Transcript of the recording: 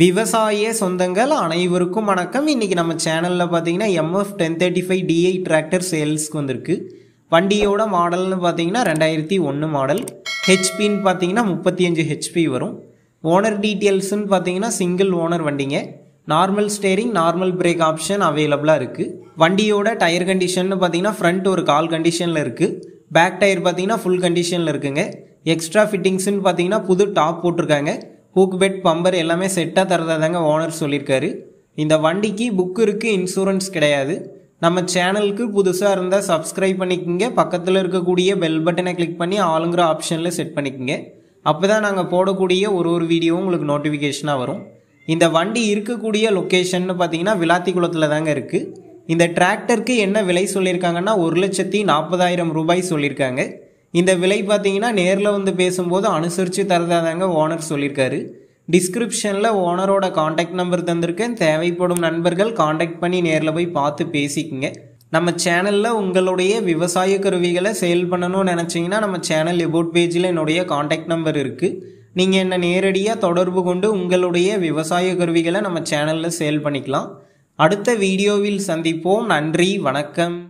விவசாய சொந்தங்கள் அனைவருக்கும் வணக்கம் இன்னைக்கு நம்ம சேனலில் பார்த்தீங்கன்னா MF ten thirty five DI tractor சேல்ஸ்க்கு வந்திருக்கு வண்டியோட மாடல்னு பார்த்தீங்கன்னா ரெண்டாயிரத்தி ஒன்று மாடல் ஹெச்பின்னு பார்த்தீங்கன்னா முப்பத்தி அஞ்சு ஹெச்பி வரும் ஓனர் டீட்டெயில்ஸ்ன்னு பார்த்தீங்கன்னா சிங்கிள் ஓனர் வண்டிங்க normal steering normal brake option அவைலபிளாக இருக்குது வண்டியோட டயர் கண்டிஷன்னு பார்த்தீங்கன்னா ஃப்ரண்ட் ஒரு கால் கண்டிஷனில் இருக்குது பேக் டயர் பார்த்தீங்கன்னா ஃபுல் கண்டிஷனில் இருக்குங்க எக்ஸ்ட்ரா ஃபிட்டிங்ஸ்ன்னு பார்த்தீங்கன்னா புது டாப் போட்டிருக்காங்க ஹூக் பெட் பம்பர் எல்லாமே செட்டாக தரதா தாங்க ஓனர் சொல்லியிருக்காரு இந்த வண்டிக்கு புக்கு இருக்குது இன்சூரன்ஸ் கிடையாது நம்ம சேனலுக்கு புதுசாக இருந்தால் சப்ஸ்கிரைப் பண்ணிக்கோங்க பக்கத்தில் இருக்கக்கூடிய பெல் பட்டனை கிளிக் பண்ணி ஆளுங்கிற ஆப்ஷனில் செட் பண்ணிக்கோங்க அப்போ தான் நாங்கள் போடக்கூடிய ஒரு ஒரு வீடியோவும் உங்களுக்கு நோட்டிஃபிகேஷனாக வரும் இந்த வண்டி இருக்கக்கூடிய லொக்கேஷன்னு பார்த்தீங்கன்னா விளாத்திக்குளத்தில் தாங்க இருக்குது இந்த டிராக்டருக்கு என்ன விலை சொல்லியிருக்காங்கன்னா ஒரு லட்சத்தி நாற்பதாயிரம் ரூபாய் சொல்லியிருக்காங்க இந்த விலை பார்த்தீங்கன்னா நேரில் வந்து பேசும்போது அனுசரித்து தரதாதாங்க ஓனர் சொல்லியிருக்காரு டிஸ்கிரிப்ஷனில் ஓனரோட காண்டாக்ட் நம்பர் தந்திருக்கேன் தேவைப்படும் நண்பர்கள் காண்டாக்ட் பண்ணி நேரில் போய் பார்த்து பேசிக்கங்க நம்ம சேனலில் உங்களுடைய விவசாய கருவிகளை சேல் பண்ணணும்னு நினச்சிங்கன்னா நம்ம சேனல் எபோட் பேஜில் என்னுடைய காண்டாக்ட் நம்பர் இருக்குது நீங்கள் என்னை நேரடியாக தொடர்பு கொண்டு உங்களுடைய விவசாய கருவிகளை நம்ம சேனலில் சேல் பண்ணிக்கலாம் அடுத்த வீடியோவில் சந்திப்போம் நன்றி வணக்கம்